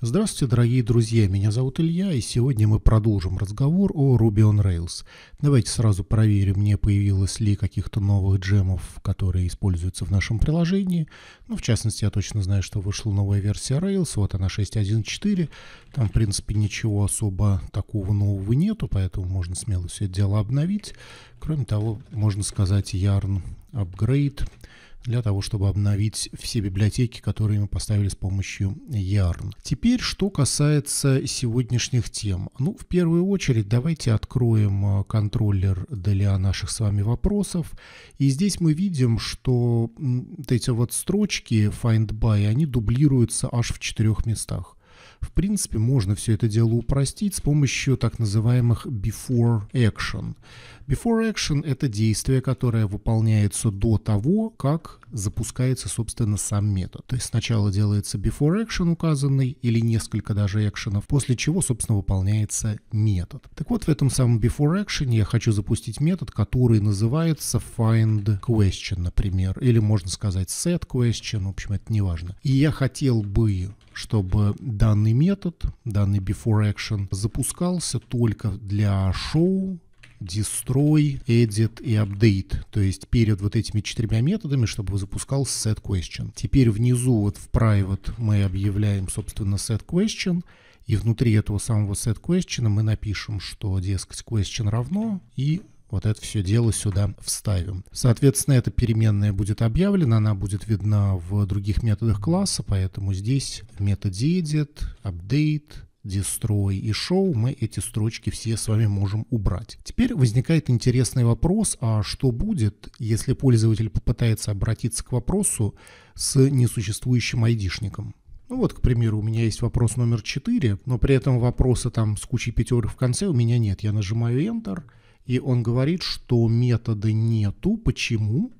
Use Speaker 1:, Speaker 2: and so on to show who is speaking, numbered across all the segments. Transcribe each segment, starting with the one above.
Speaker 1: Здравствуйте, дорогие друзья, меня зовут Илья, и сегодня мы продолжим разговор о Ruby on Rails. Давайте сразу проверим, не появилось ли каких-то новых джемов, которые используются в нашем приложении. Ну, в частности, я точно знаю, что вышла новая версия Rails, вот она 6.1.4. Там, в принципе, ничего особо такого нового нету, поэтому можно смело все это дело обновить. Кроме того, можно сказать, Yarn Upgrade – для того, чтобы обновить все библиотеки, которые мы поставили с помощью Yarn. Теперь, что касается сегодняшних тем. Ну, в первую очередь, давайте откроем э, контроллер для наших с вами вопросов. И здесь мы видим, что эти вот строчки find by, они дублируются аж в четырех местах. В принципе, можно все это дело упростить с помощью так называемых before action. Before action – это действие, которое выполняется до того, как запускается, собственно, сам метод. То есть сначала делается before action указанный или несколько даже экшенов, после чего, собственно, выполняется метод. Так вот, в этом самом before action я хочу запустить метод, который называется find question, например, или можно сказать set question, в общем, это неважно. И я хотел бы чтобы данный метод, данный before action запускался только для show, destroy, edit и update. То есть перед вот этими четырьмя методами, чтобы запускался set question. Теперь внизу вот в private мы объявляем, собственно, set question. И внутри этого самого set question мы напишем, что, дескать, question равно и вот это все дело сюда вставим. Соответственно, эта переменная будет объявлена, она будет видна в других методах класса, поэтому здесь в edit, update, destroy и show мы эти строчки все с вами можем убрать. Теперь возникает интересный вопрос, а что будет, если пользователь попытается обратиться к вопросу с несуществующим айдишником? Ну вот, к примеру, у меня есть вопрос номер 4, но при этом вопроса там с кучей пятерок в конце у меня нет. Я нажимаю Enter – и он говорит, что метода нету. Почему?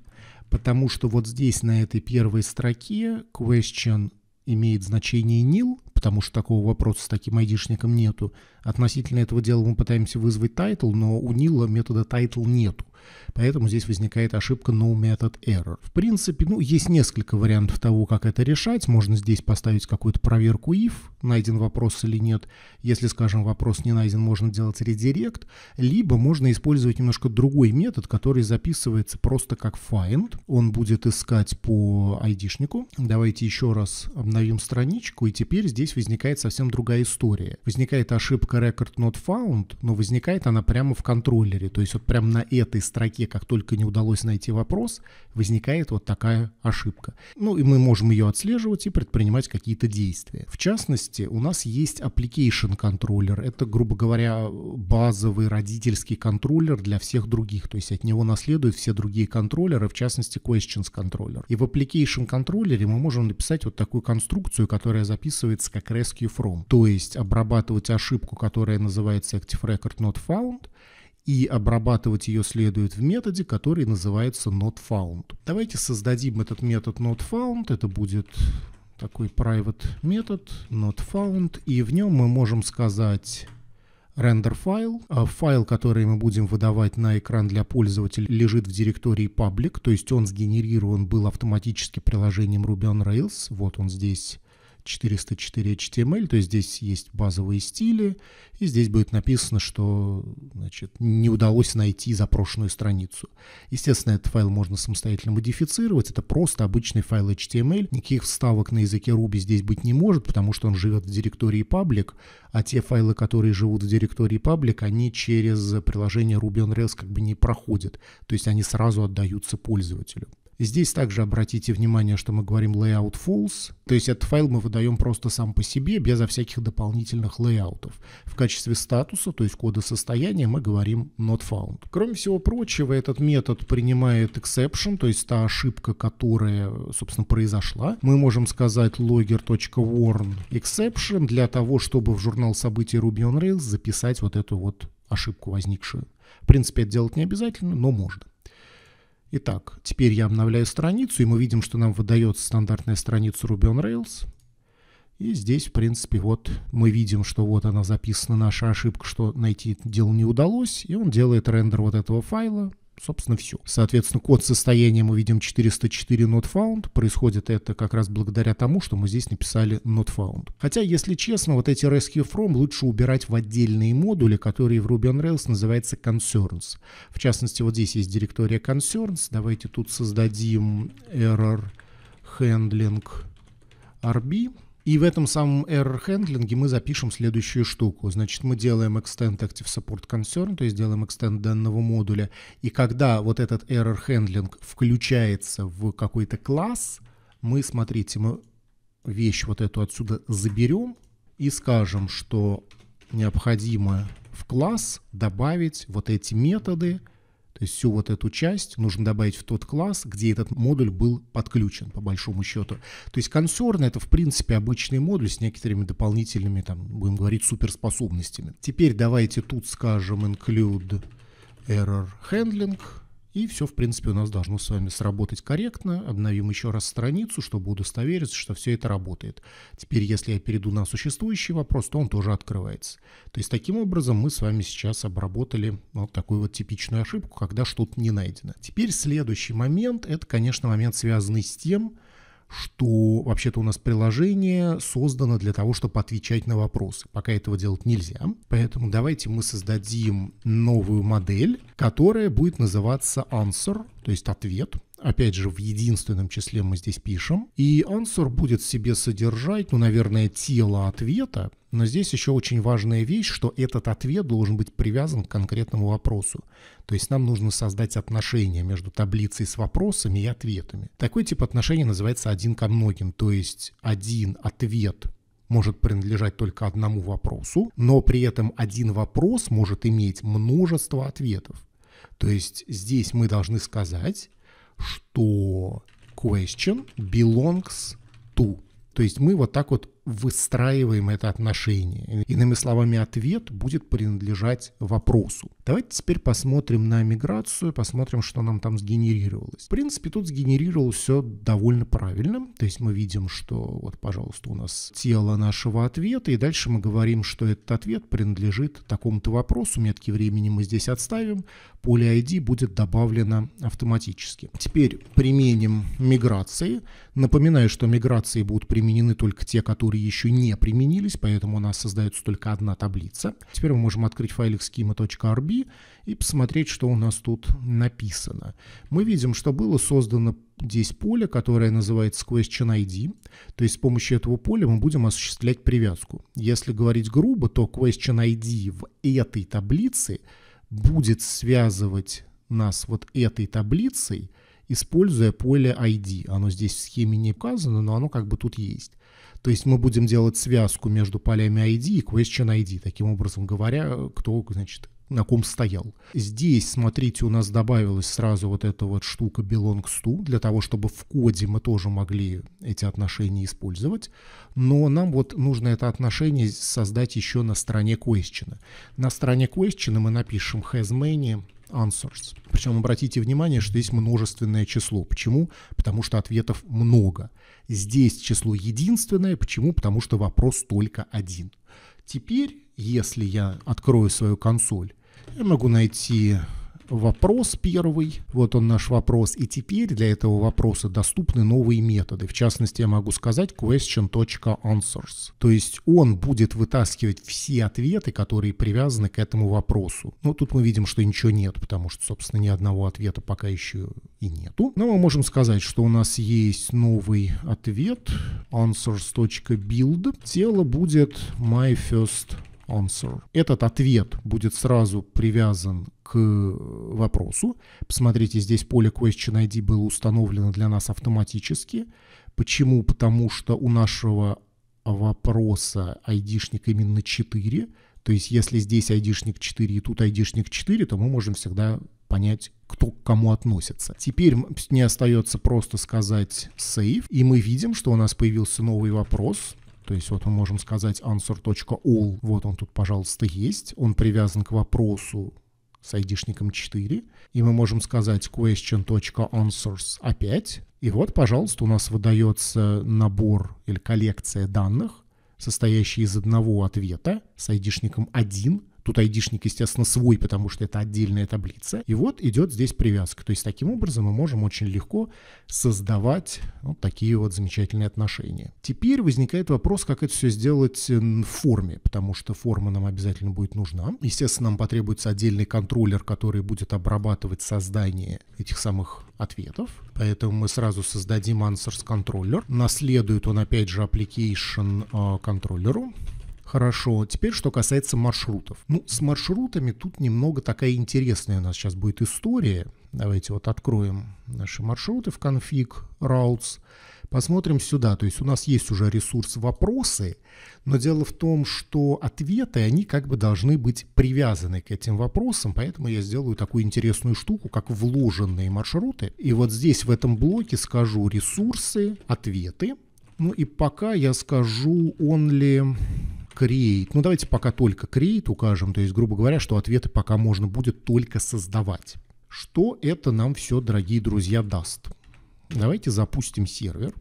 Speaker 1: Потому что вот здесь, на этой первой строке, question имеет значение nil, потому что такого вопроса с таким айдишником нету. Относительно этого дела мы пытаемся вызвать title, но у nil метода title нету. Поэтому здесь возникает ошибка no method error. В принципе, ну, есть несколько вариантов того, как это решать. Можно здесь поставить какую-то проверку if, найден вопрос или нет. Если, скажем, вопрос не найден, можно делать редирект. Либо можно использовать немножко другой метод, который записывается просто как find. Он будет искать по айдишнику. Давайте еще раз обновим страничку, и теперь здесь возникает совсем другая история. Возникает ошибка record not found, но возникает она прямо в контроллере, то есть вот прямо на этой страничке строке, как только не удалось найти вопрос, возникает вот такая ошибка. Ну и мы можем ее отслеживать и предпринимать какие-то действия. В частности, у нас есть application контроллер. Это, грубо говоря, базовый родительский контроллер для всех других. То есть от него наследуют все другие контроллеры, в частности, questions контроллер. И в application контроллере мы можем написать вот такую конструкцию, которая записывается как rescue from. То есть обрабатывать ошибку, которая называется active record not found, и обрабатывать ее следует в методе, который называется notFound. Давайте создадим этот метод notFound, это будет такой private метод notFound, и в нем мы можем сказать render файл. А файл, который мы будем выдавать на экран для пользователя, лежит в директории public, то есть он сгенерирован был автоматически приложением Ruby on Rails. Вот он здесь 404 HTML, то есть здесь есть базовые стили, и здесь будет написано, что значит, не удалось найти запрошенную страницу. Естественно, этот файл можно самостоятельно модифицировать, это просто обычный файл HTML, никаких вставок на языке Ruby здесь быть не может, потому что он живет в директории public, а те файлы, которые живут в директории public, они через приложение Ruby on Rails как бы не проходят, то есть они сразу отдаются пользователю. Здесь также обратите внимание, что мы говорим layout false, то есть этот файл мы выдаем просто сам по себе, безо всяких дополнительных лейаутов. В качестве статуса, то есть кода состояния, мы говорим not found. Кроме всего прочего, этот метод принимает exception, то есть та ошибка, которая, собственно, произошла. Мы можем сказать logger.warn exception для того, чтобы в журнал событий Ruby on Rails записать вот эту вот ошибку возникшую. В принципе, это делать не обязательно, но можно. Итак, теперь я обновляю страницу, и мы видим, что нам выдается стандартная страница Ruby on Rails. И здесь, в принципе, вот мы видим, что вот она записана, наша ошибка, что найти дело не удалось, и он делает рендер вот этого файла, Собственно, все. Соответственно, код состояния мы видим 404 not found. Происходит это как раз благодаря тому, что мы здесь написали not found. Хотя, если честно, вот эти rescue from лучше убирать в отдельные модули, которые в Ruby on Rails называются concerns. В частности, вот здесь есть директория concerns. Давайте тут создадим error handling rb и в этом самом error-хендлинге мы запишем следующую штуку. Значит, мы делаем extend active support concern, то есть делаем extend данного модуля. И когда вот этот error handling включается в какой-то класс, мы, смотрите, мы вещь вот эту отсюда заберем и скажем, что необходимо в класс добавить вот эти методы, то есть всю вот эту часть нужно добавить в тот класс, где этот модуль был подключен, по большому счету. То есть консорн — это, в принципе, обычный модуль с некоторыми дополнительными, там, будем говорить, суперспособностями. Теперь давайте тут скажем include error handling — и все, в принципе, у нас должно с вами сработать корректно. Обновим еще раз страницу, чтобы удостовериться, что все это работает. Теперь, если я перейду на существующий вопрос, то он тоже открывается. То есть, таким образом, мы с вами сейчас обработали вот такую вот типичную ошибку, когда что-то не найдено. Теперь следующий момент, это, конечно, момент, связанный с тем, что вообще-то у нас приложение создано для того, чтобы отвечать на вопросы. Пока этого делать нельзя. Поэтому давайте мы создадим новую модель, которая будет называться answer, то есть ответ. Опять же, в единственном числе мы здесь пишем. И answer будет в себе содержать, ну, наверное, тело ответа, но здесь еще очень важная вещь, что этот ответ должен быть привязан к конкретному вопросу. То есть нам нужно создать отношения между таблицей с вопросами и ответами. Такой тип отношений называется один ко многим. То есть один ответ может принадлежать только одному вопросу, но при этом один вопрос может иметь множество ответов. То есть здесь мы должны сказать, что question belongs to. То есть мы вот так вот выстраиваем это отношение. Иными словами, ответ будет принадлежать вопросу. Давайте теперь посмотрим на миграцию, посмотрим, что нам там сгенерировалось. В принципе, тут сгенерировалось все довольно правильно. То есть мы видим, что вот, пожалуйста, у нас тело нашего ответа, и дальше мы говорим, что этот ответ принадлежит такому-то вопросу. Метки времени мы здесь отставим. Поле ID будет добавлено автоматически. Теперь применим миграции. Напоминаю, что миграции будут применены только те, которые которые еще не применились, поэтому у нас создается только одна таблица. Теперь мы можем открыть файлик schema.rb и посмотреть, что у нас тут написано. Мы видим, что было создано здесь поле, которое называется question ID. То есть с помощью этого поля мы будем осуществлять привязку. Если говорить грубо, то question ID в этой таблице будет связывать нас вот этой таблицей, используя поле ID. Оно здесь в схеме не указано, но оно как бы тут есть. То есть мы будем делать связку между полями ID и question ID, таким образом говоря, кто, значит, на ком стоял. Здесь, смотрите, у нас добавилась сразу вот эта вот штука belongs to, для того, чтобы в коде мы тоже могли эти отношения использовать. Но нам вот нужно это отношение создать еще на стороне question. На стороне question мы напишем has many answers. Причем обратите внимание, что здесь множественное число. Почему? Потому что ответов много. Здесь число единственное. Почему? Потому что вопрос только один. Теперь, если я открою свою консоль, я могу найти вопрос первый, вот он наш вопрос, и теперь для этого вопроса доступны новые методы. В частности, я могу сказать question.answers. То есть он будет вытаскивать все ответы, которые привязаны к этому вопросу. Но тут мы видим, что ничего нет, потому что, собственно, ни одного ответа пока еще и нету. Но мы можем сказать, что у нас есть новый ответ answers.build. Тело будет my first answer. Этот ответ будет сразу привязан к э, вопросу. Посмотрите, здесь поле question ID было установлено для нас автоматически. Почему? Потому что у нашего вопроса ID-шник именно 4. То есть если здесь ID-шник 4 и тут ID-шник 4, то мы можем всегда понять, кто к кому относится. Теперь мне остается просто сказать save, и мы видим, что у нас появился новый вопрос, то есть вот мы можем сказать answer.all, вот он тут, пожалуйста, есть, он привязан к вопросу с айдишником 4, и мы можем сказать question.answers опять, и вот, пожалуйста, у нас выдается набор или коллекция данных, состоящий из одного ответа с айдишником 1, Тут айдишник, естественно, свой, потому что это отдельная таблица. И вот идет здесь привязка. То есть таким образом мы можем очень легко создавать вот ну, такие вот замечательные отношения. Теперь возникает вопрос, как это все сделать в форме, потому что форма нам обязательно будет нужна. Естественно, нам потребуется отдельный контроллер, который будет обрабатывать создание этих самых ответов. Поэтому мы сразу создадим answers контроллер. Наследует он опять же application э, контроллеру. Хорошо, теперь что касается маршрутов. Ну, с маршрутами тут немного такая интересная у нас сейчас будет история. Давайте вот откроем наши маршруты в конфиг routes. Посмотрим сюда. То есть у нас есть уже ресурс вопросы, но дело в том, что ответы, они как бы должны быть привязаны к этим вопросам, поэтому я сделаю такую интересную штуку, как вложенные маршруты. И вот здесь в этом блоке скажу ресурсы, ответы. Ну и пока я скажу only create. Ну, давайте пока только create укажем, то есть, грубо говоря, что ответы пока можно будет только создавать. Что это нам все, дорогие друзья, даст? Давайте запустим сервер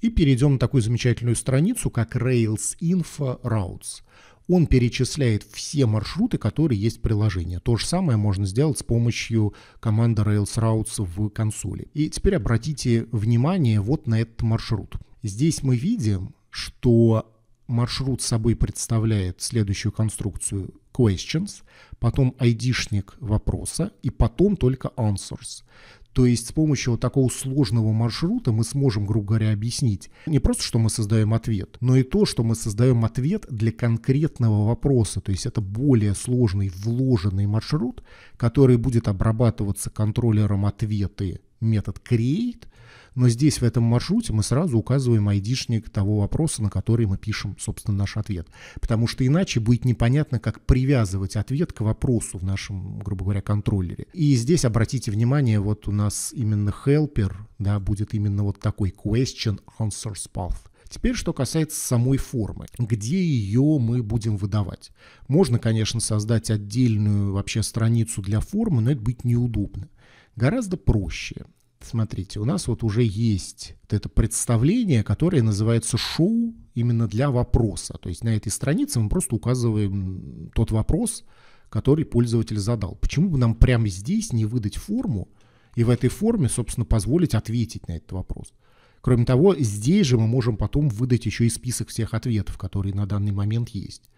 Speaker 1: и перейдем на такую замечательную страницу, как Rails Info Routes. Он перечисляет все маршруты, которые есть в приложении. То же самое можно сделать с помощью команды Rails Routes в консоли. И теперь обратите внимание вот на этот маршрут. Здесь мы видим, что маршрут собой представляет следующую конструкцию questions, потом айдишник вопроса и потом только answers. То есть с помощью вот такого сложного маршрута мы сможем, грубо говоря, объяснить не просто, что мы создаем ответ, но и то, что мы создаем ответ для конкретного вопроса. То есть это более сложный вложенный маршрут, который будет обрабатываться контроллером ответы метод create, но здесь, в этом маршруте, мы сразу указываем айдишник того вопроса, на который мы пишем, собственно, наш ответ. Потому что иначе будет непонятно, как привязывать ответ к вопросу в нашем, грубо говоря, контроллере. И здесь обратите внимание, вот у нас именно helper, да, будет именно вот такой question answers path. Теперь, что касается самой формы, где ее мы будем выдавать. Можно, конечно, создать отдельную вообще страницу для формы, но это будет неудобно. Гораздо проще Смотрите, у нас вот уже есть вот это представление, которое называется шоу именно для вопроса. То есть на этой странице мы просто указываем тот вопрос, который пользователь задал. Почему бы нам прямо здесь не выдать форму и в этой форме, собственно, позволить ответить на этот вопрос? Кроме того, здесь же мы можем потом выдать еще и список всех ответов, которые на данный момент есть.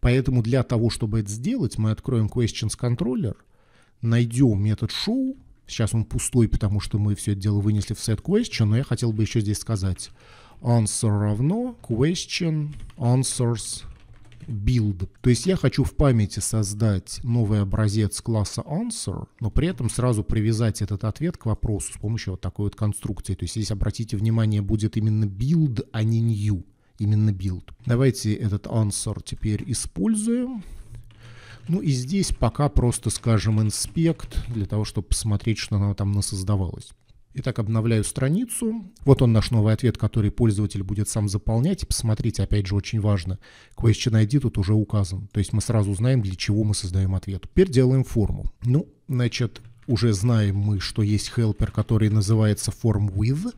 Speaker 1: Поэтому для того, чтобы это сделать, мы откроем Questions Controller, найдем метод show Сейчас он пустой, потому что мы все это дело вынесли в set question, но я хотел бы еще здесь сказать answer равно question answers build. То есть я хочу в памяти создать новый образец класса answer, но при этом сразу привязать этот ответ к вопросу с помощью вот такой вот конструкции. То есть здесь, обратите внимание, будет именно build, а не new. Именно build. Давайте этот answer теперь используем. Ну и здесь пока просто скажем инспект, для того, чтобы посмотреть, что она там насоздавалась. Итак, обновляю страницу. Вот он наш новый ответ, который пользователь будет сам заполнять. И посмотрите, опять же, очень важно, question ID тут уже указан. То есть мы сразу знаем, для чего мы создаем ответ. Теперь делаем форму. Ну, значит, уже знаем мы, что есть helper, который называется form with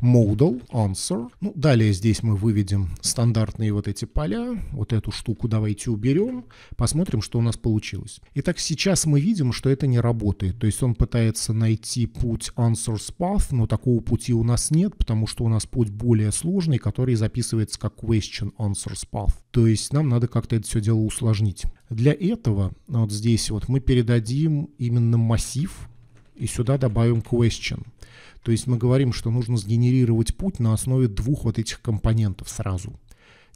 Speaker 1: modal, answer. Ну, далее здесь мы выведем стандартные вот эти поля. Вот эту штуку давайте уберем. Посмотрим, что у нас получилось. Итак, сейчас мы видим, что это не работает. То есть он пытается найти путь answers path, но такого пути у нас нет, потому что у нас путь более сложный, который записывается как question answers path. То есть нам надо как-то это все дело усложнить. Для этого вот здесь вот мы передадим именно массив и сюда добавим question. То есть мы говорим, что нужно сгенерировать путь на основе двух вот этих компонентов сразу.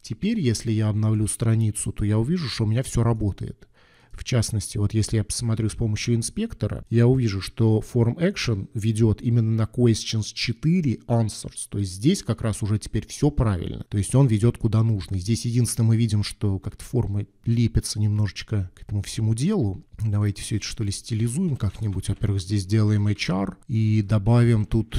Speaker 1: Теперь, если я обновлю страницу, то я увижу, что у меня все работает. В частности, вот если я посмотрю с помощью инспектора, я увижу, что form action ведет именно на questions 4 answers. То есть здесь как раз уже теперь все правильно. То есть он ведет куда нужно. здесь единственное мы видим, что как-то формы лепятся немножечко к этому всему делу. Давайте все это что ли стилизуем как-нибудь. Во-первых, здесь делаем HR и добавим тут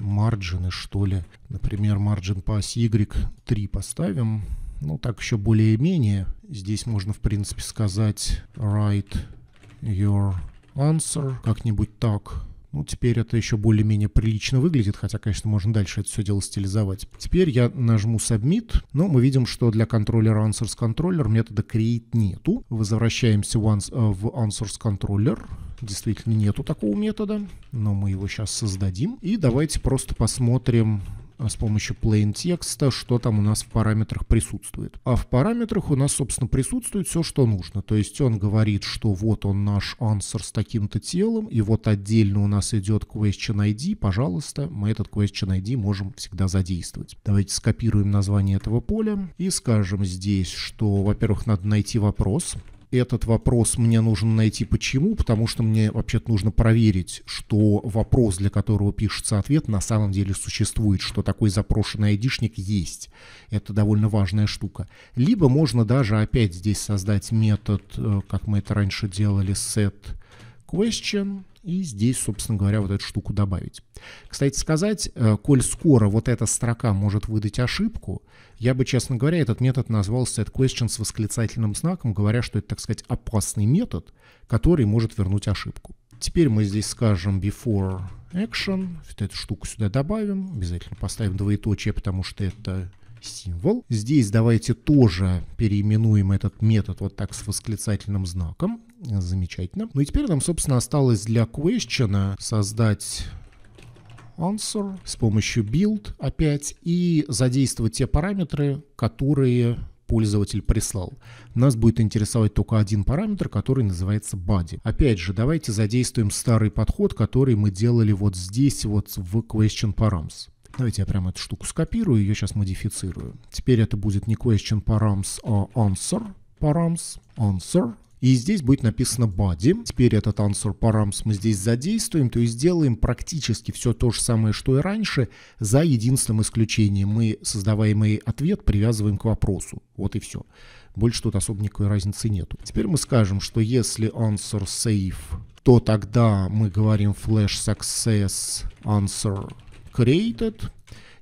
Speaker 1: марджины, что ли. Например, марджин по оси Y 3 поставим. Ну, так еще более-менее. Здесь можно, в принципе, сказать write your answer, как-нибудь так. Ну, теперь это еще более-менее прилично выглядит, хотя, конечно, можно дальше это все дело стилизовать. Теперь я нажму Submit, но ну, мы видим, что для контроллера Answers Controller метода create нету. Возвращаемся в э, Answers Controller. Действительно, нету такого метода, но мы его сейчас создадим. И давайте просто посмотрим, а, с помощью plain текста, что там у нас в параметрах присутствует. А в параметрах у нас, собственно, присутствует все, что нужно. То есть он говорит, что вот он наш answer с таким-то телом, и вот отдельно у нас идет question ID. Пожалуйста, мы этот question ID можем всегда задействовать. Давайте скопируем название этого поля и скажем здесь, что, во-первых, надо найти вопрос этот вопрос мне нужно найти почему, потому что мне вообще-то нужно проверить, что вопрос, для которого пишется ответ, на самом деле существует, что такой запрошенный айдишник есть. Это довольно важная штука. Либо можно даже опять здесь создать метод, э, как мы это раньше делали, set question и здесь, собственно говоря, вот эту штуку добавить. Кстати сказать, э, коль скоро вот эта строка может выдать ошибку, я бы, честно говоря, этот метод назвал set question с восклицательным знаком, говоря, что это, так сказать, опасный метод, который может вернуть ошибку. Теперь мы здесь скажем before action, вот эту штуку сюда добавим, обязательно поставим двоеточие, потому что это символ. Здесь давайте тоже переименуем этот метод вот так с восклицательным знаком. Замечательно. Ну и теперь нам, собственно, осталось для question создать answer с помощью build опять и задействовать те параметры, которые пользователь прислал. Нас будет интересовать только один параметр, который называется body. Опять же, давайте задействуем старый подход, который мы делали вот здесь вот в question params. Давайте я прямо эту штуку скопирую, ее сейчас модифицирую. Теперь это будет не question params, а answer params, answer. И здесь будет написано body. Теперь этот answer params мы здесь задействуем, то есть сделаем практически все то же самое, что и раньше, за единственным исключением. Мы создаваемый ответ привязываем к вопросу. Вот и все. Больше тут особо никакой разницы нету. Теперь мы скажем, что если answer safe, то тогда мы говорим flash success answer created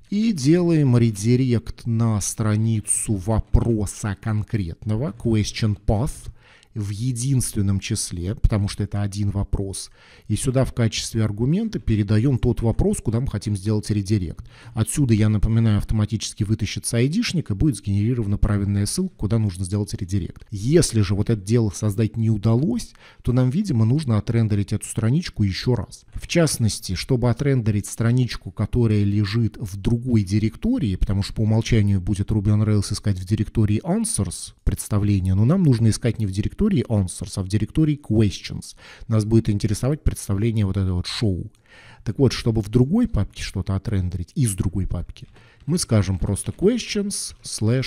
Speaker 1: и делаем редирект на страницу вопроса конкретного question path – в единственном числе, потому что это один вопрос. И сюда в качестве аргумента передаем тот вопрос, куда мы хотим сделать редирект. Отсюда, я напоминаю, автоматически вытащится айдишник и будет сгенерирована правильная ссылка, куда нужно сделать редирект. Если же вот это дело создать не удалось, то нам, видимо, нужно отрендерить эту страничку еще раз. В частности, чтобы отрендерить страничку, которая лежит в другой директории, потому что по умолчанию будет Ruby on Rails искать в директории answers представление, но нам нужно искать не в директории, директории answers, а в директории questions. Нас будет интересовать представление вот этого вот шоу. Так вот, чтобы в другой папке что-то отрендерить, из другой папки, мы скажем просто questions slash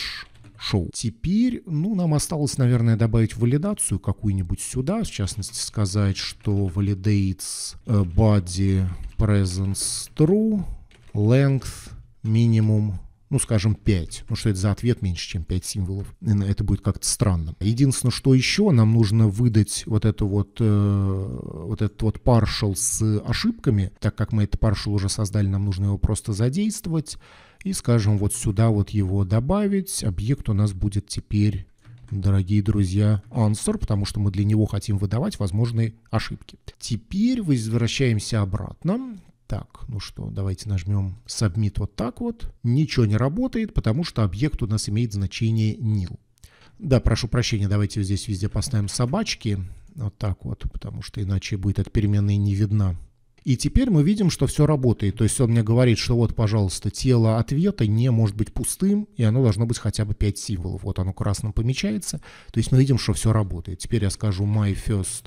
Speaker 1: show Теперь, ну, нам осталось, наверное, добавить валидацию какую-нибудь сюда, в частности, сказать, что validates э, body presence true, length minimum ну, скажем, 5. Ну, что это за ответ меньше, чем 5 символов? Это будет как-то странно. Единственное, что еще нам нужно выдать вот, это вот, э, вот этот вот паршал с ошибками. Так как мы этот паршал уже создали, нам нужно его просто задействовать. И, скажем, вот сюда вот его добавить. Объект у нас будет теперь дорогие друзья, answer, потому что мы для него хотим выдавать возможные ошибки. Теперь возвращаемся обратно так, ну что, давайте нажмем Submit вот так вот. Ничего не работает, потому что объект у нас имеет значение nil. Да, прошу прощения, давайте здесь везде поставим собачки. Вот так вот, потому что иначе будет от переменной не видно. И теперь мы видим, что все работает. То есть он мне говорит, что вот, пожалуйста, тело ответа не может быть пустым, и оно должно быть хотя бы 5 символов. Вот оно красным помечается. То есть мы видим, что все работает. Теперь я скажу my first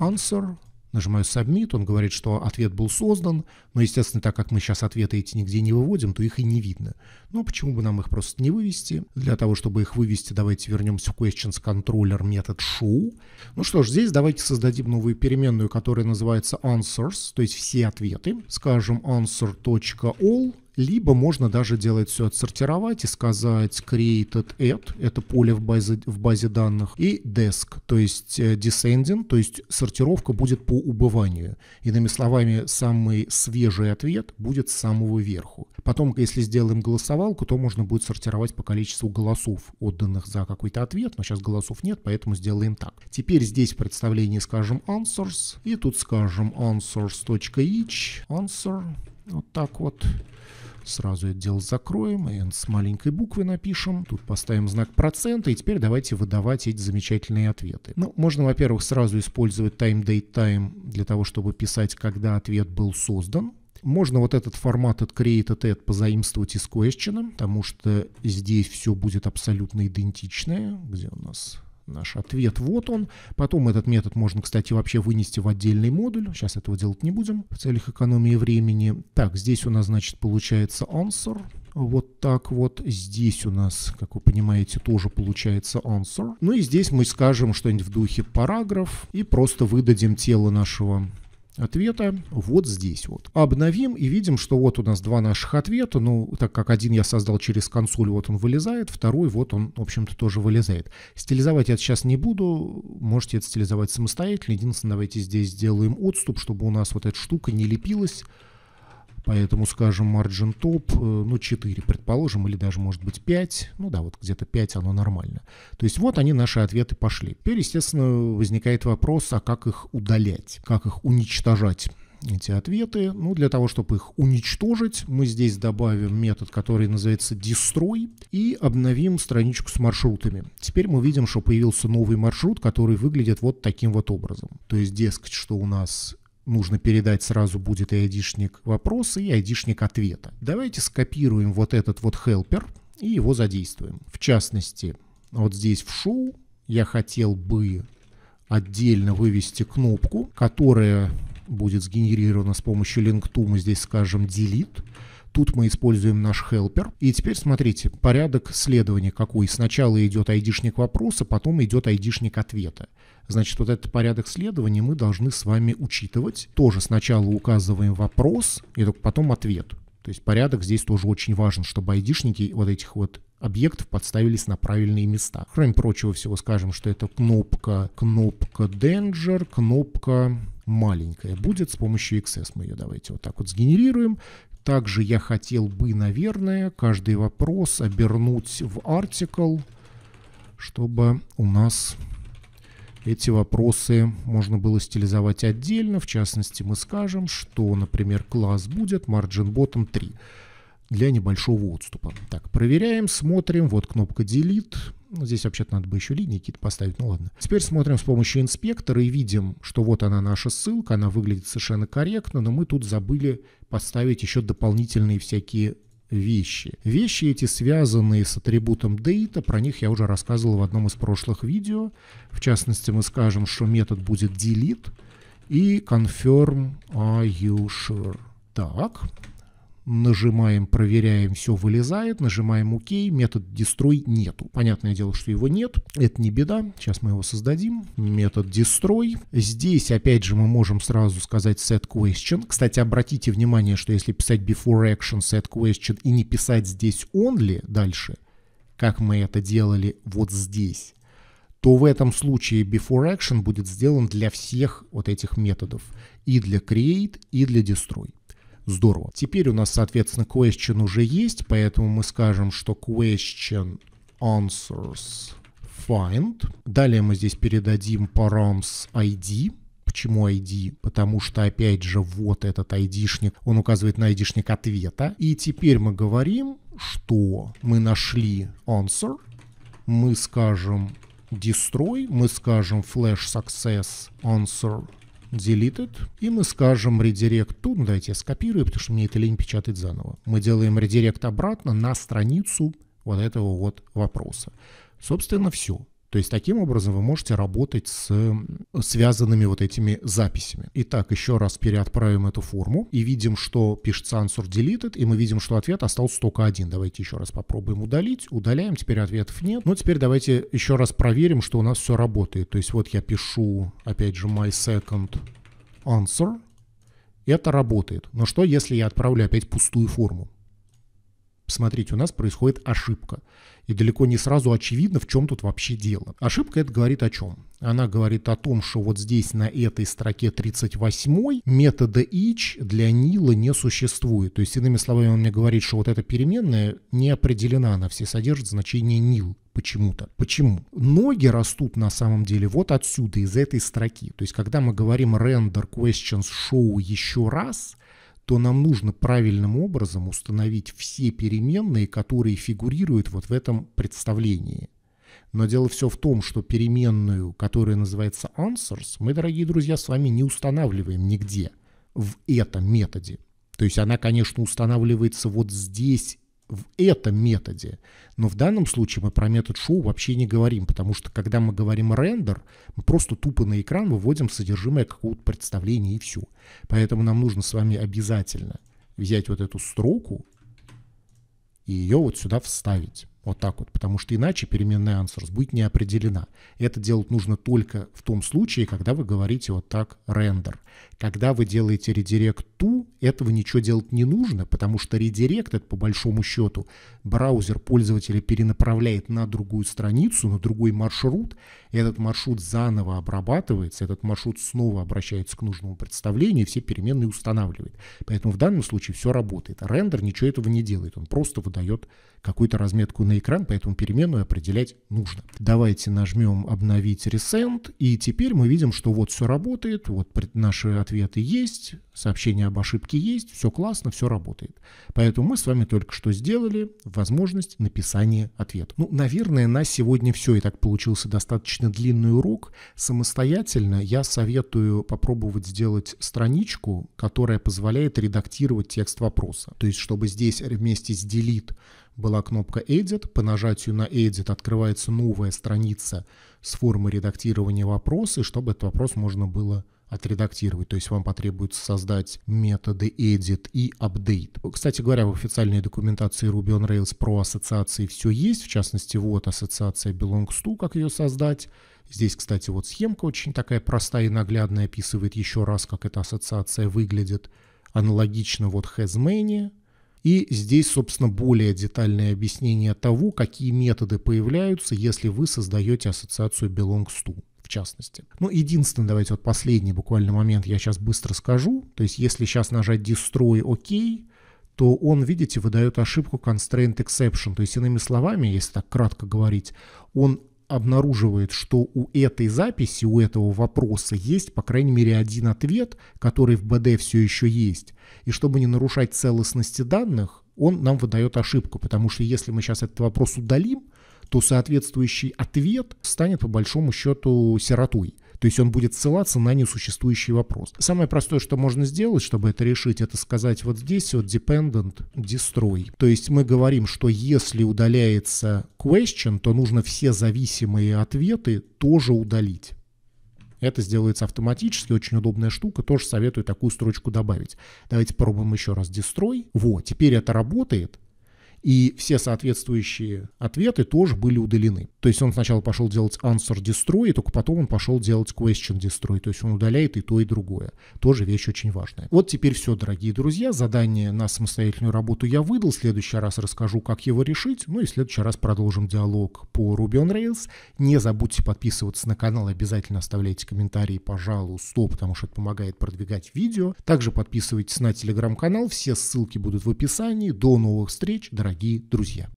Speaker 1: answer Нажимаю Submit, он говорит, что ответ был создан, но, естественно, так как мы сейчас ответы эти нигде не выводим, то их и не видно. Но ну, почему бы нам их просто не вывести? Для того, чтобы их вывести, давайте вернемся в Questions Controller метод show. Ну что ж, здесь давайте создадим новую переменную, которая называется answers, то есть все ответы. Скажем answer.all либо можно даже делать все отсортировать и сказать created at, это поле в базе, в базе данных, и desk, то есть э, descending, то есть сортировка будет по убыванию. Иными словами, самый свежий ответ будет с самого верху. Потом, если сделаем голосовалку, то можно будет сортировать по количеству голосов, отданных за какой-то ответ, но сейчас голосов нет, поэтому сделаем так. Теперь здесь представление скажем answers, и тут скажем answers.each, answer, вот так вот. Сразу это дело закроем, n с маленькой буквы напишем, тут поставим знак процента, и теперь давайте выдавать эти замечательные ответы. Ну, можно, во-первых, сразу использовать time date time для того, чтобы писать, когда ответ был создан. Можно вот этот формат от created at позаимствовать из question, потому что здесь все будет абсолютно идентичное. Где у нас наш ответ. Вот он. Потом этот метод можно, кстати, вообще вынести в отдельный модуль. Сейчас этого делать не будем в целях экономии времени. Так, здесь у нас, значит, получается answer. Вот так вот. Здесь у нас, как вы понимаете, тоже получается answer. Ну и здесь мы скажем что-нибудь в духе параграф и просто выдадим тело нашего ответа вот здесь вот. Обновим и видим, что вот у нас два наших ответа. Ну, так как один я создал через консоль, вот он вылезает, второй вот он, в общем-то, тоже вылезает. Стилизовать я сейчас не буду, можете это стилизовать самостоятельно. Единственное, давайте здесь сделаем отступ, чтобы у нас вот эта штука не лепилась Поэтому, скажем, margin топ, э, ну, 4, предположим, или даже, может быть, 5. Ну да, вот где-то 5 оно нормально. То есть вот они, наши ответы пошли. Теперь, естественно, возникает вопрос, а как их удалять, как их уничтожать? эти ответы. Ну, для того, чтобы их уничтожить, мы здесь добавим метод, который называется destroy, и обновим страничку с маршрутами. Теперь мы видим, что появился новый маршрут, который выглядит вот таким вот образом. То есть, дескать, что у нас нужно передать сразу будет и айдишник вопроса, и айдишник ответа. Давайте скопируем вот этот вот helper и его задействуем. В частности, вот здесь в show я хотел бы отдельно вывести кнопку, которая будет сгенерирована с помощью мы здесь скажем delete. Тут мы используем наш helper. И теперь смотрите, порядок следования какой. Сначала идет айдишник вопроса, потом идет айдишник ответа. Значит, вот этот порядок следования мы должны с вами учитывать. Тоже сначала указываем вопрос и только потом ответ. То есть порядок здесь тоже очень важен, чтобы айдишники вот этих вот объектов подставились на правильные места. Кроме прочего всего скажем, что это кнопка, кнопка Danger, кнопка маленькая будет с помощью XS. Мы ее давайте вот так вот сгенерируем. Также я хотел бы, наверное, каждый вопрос обернуть в артикл, чтобы у нас эти вопросы можно было стилизовать отдельно. В частности, мы скажем, что, например, класс будет margin bottom 3 для небольшого отступа. Так, проверяем, смотрим. Вот кнопка delete. Ну, здесь вообще-то надо бы еще линии какие-то поставить, ну ладно. Теперь смотрим с помощью инспектора и видим, что вот она наша ссылка, она выглядит совершенно корректно, но мы тут забыли поставить еще дополнительные всякие вещи. Вещи эти связаны с атрибутом data, про них я уже рассказывал в одном из прошлых видео. В частности, мы скажем, что метод будет delete и confirm are you sure. Так, нажимаем, проверяем, все вылезает, нажимаем ОК, метод destroy нету. Понятное дело, что его нет, это не беда, сейчас мы его создадим, метод destroy. Здесь, опять же, мы можем сразу сказать set question. Кстати, обратите внимание, что если писать before action set question и не писать здесь only дальше, как мы это делали вот здесь, то в этом случае before action будет сделан для всех вот этих методов. И для create, и для destroy. Здорово. Теперь у нас, соответственно, question уже есть, поэтому мы скажем, что question answers find. Далее мы здесь передадим params ID. Почему ID? Потому что, опять же, вот этот ID-шник, он указывает на ID-шник ответа. И теперь мы говорим, что мы нашли answer. Мы скажем destroy, мы скажем flash success answer deleted, и мы скажем redirect to, ну давайте я скопирую, потому что мне это лень печатать заново. Мы делаем редирект обратно на страницу вот этого вот вопроса. Собственно, все. То есть таким образом вы можете работать с связанными вот этими записями. Итак, еще раз переотправим эту форму и видим, что пишется answer deleted, и мы видим, что ответ остался только один. Давайте еще раз попробуем удалить. Удаляем, теперь ответов нет. Но ну, теперь давайте еще раз проверим, что у нас все работает. То есть вот я пишу, опять же, my second answer. Это работает. Но что, если я отправлю опять пустую форму? Смотрите, у нас происходит ошибка и далеко не сразу очевидно, в чем тут вообще дело. Ошибка это говорит о чем? Она говорит о том, что вот здесь на этой строке 38 метода each для Нила не существует. То есть, иными словами, он мне говорит, что вот эта переменная не определена, она все содержит значение Нил почему-то. Почему? Ноги растут на самом деле вот отсюда, из этой строки. То есть, когда мы говорим render questions show еще раз, то нам нужно правильным образом установить все переменные, которые фигурируют вот в этом представлении. Но дело все в том, что переменную, которая называется answers, мы, дорогие друзья, с вами не устанавливаем нигде в этом методе. То есть она, конечно, устанавливается вот здесь в этом методе. Но в данном случае мы про метод шоу вообще не говорим, потому что когда мы говорим рендер, мы просто тупо на экран выводим содержимое какого-то представления и все. Поэтому нам нужно с вами обязательно взять вот эту строку и ее вот сюда вставить. Вот так вот, потому что иначе переменная answers будет не определена. Это делать нужно только в том случае, когда вы говорите вот так рендер. Когда вы делаете редирект ту, этого ничего делать не нужно, потому что редирект, это по большому счету, браузер пользователя перенаправляет на другую страницу, на другой маршрут, этот маршрут заново обрабатывается, этот маршрут снова обращается к нужному представлению, и все переменные устанавливает. Поэтому в данном случае все работает. рендер ничего этого не делает, он просто выдает какую-то разметку на экран, поэтому переменную определять нужно. Давайте нажмем обновить Resend, и теперь мы видим, что вот все работает, вот наши ответы есть, сообщения об ошибке есть, все классно, все работает. Поэтому мы с вами только что сделали возможность написания ответа. Ну, наверное, на сегодня все. И так получился достаточно длинный урок. Самостоятельно я советую попробовать сделать страничку, которая позволяет редактировать текст вопроса. То есть, чтобы здесь вместе с delete была кнопка Edit. По нажатию на Edit открывается новая страница с формы редактирования вопроса, и чтобы этот вопрос можно было отредактировать. То есть вам потребуется создать методы edit и update. Кстати говоря, в официальной документации Ruby on Rails про ассоциации все есть. В частности, вот ассоциация belongs to, как ее создать. Здесь, кстати, вот схемка очень такая простая и наглядная, описывает еще раз, как эта ассоциация выглядит. Аналогично вот has many. И здесь, собственно, более детальное объяснение того, какие методы появляются, если вы создаете ассоциацию belongs to в частности. Ну, единственный, давайте вот последний буквально момент я сейчас быстро скажу. То есть, если сейчас нажать Destroy OK, то он, видите, выдает ошибку Constraint Exception. То есть, иными словами, если так кратко говорить, он обнаруживает, что у этой записи, у этого вопроса есть, по крайней мере, один ответ, который в БД все еще есть. И чтобы не нарушать целостности данных, он нам выдает ошибку, потому что если мы сейчас этот вопрос удалим, то соответствующий ответ станет по большому счету сиротой. То есть он будет ссылаться на несуществующий вопрос. Самое простое, что можно сделать, чтобы это решить, это сказать вот здесь вот dependent destroy. То есть мы говорим, что если удаляется question, то нужно все зависимые ответы тоже удалить. Это сделается автоматически, очень удобная штука, тоже советую такую строчку добавить. Давайте попробуем еще раз destroy. Вот, теперь это работает, и все соответствующие ответы тоже были удалены. То есть он сначала пошел делать answer destroy, и только потом он пошел делать question destroy. То есть он удаляет и то, и другое. Тоже вещь очень важная. Вот теперь все, дорогие друзья. Задание на самостоятельную работу я выдал. В следующий раз расскажу, как его решить. Ну и в следующий раз продолжим диалог по Ruby on Rails. Не забудьте подписываться на канал. Обязательно оставляйте комментарии, пожалуйста, потому что это помогает продвигать видео. Также подписывайтесь на телеграм-канал. Все ссылки будут в описании. До новых встреч. Дорогие дорогие друзья.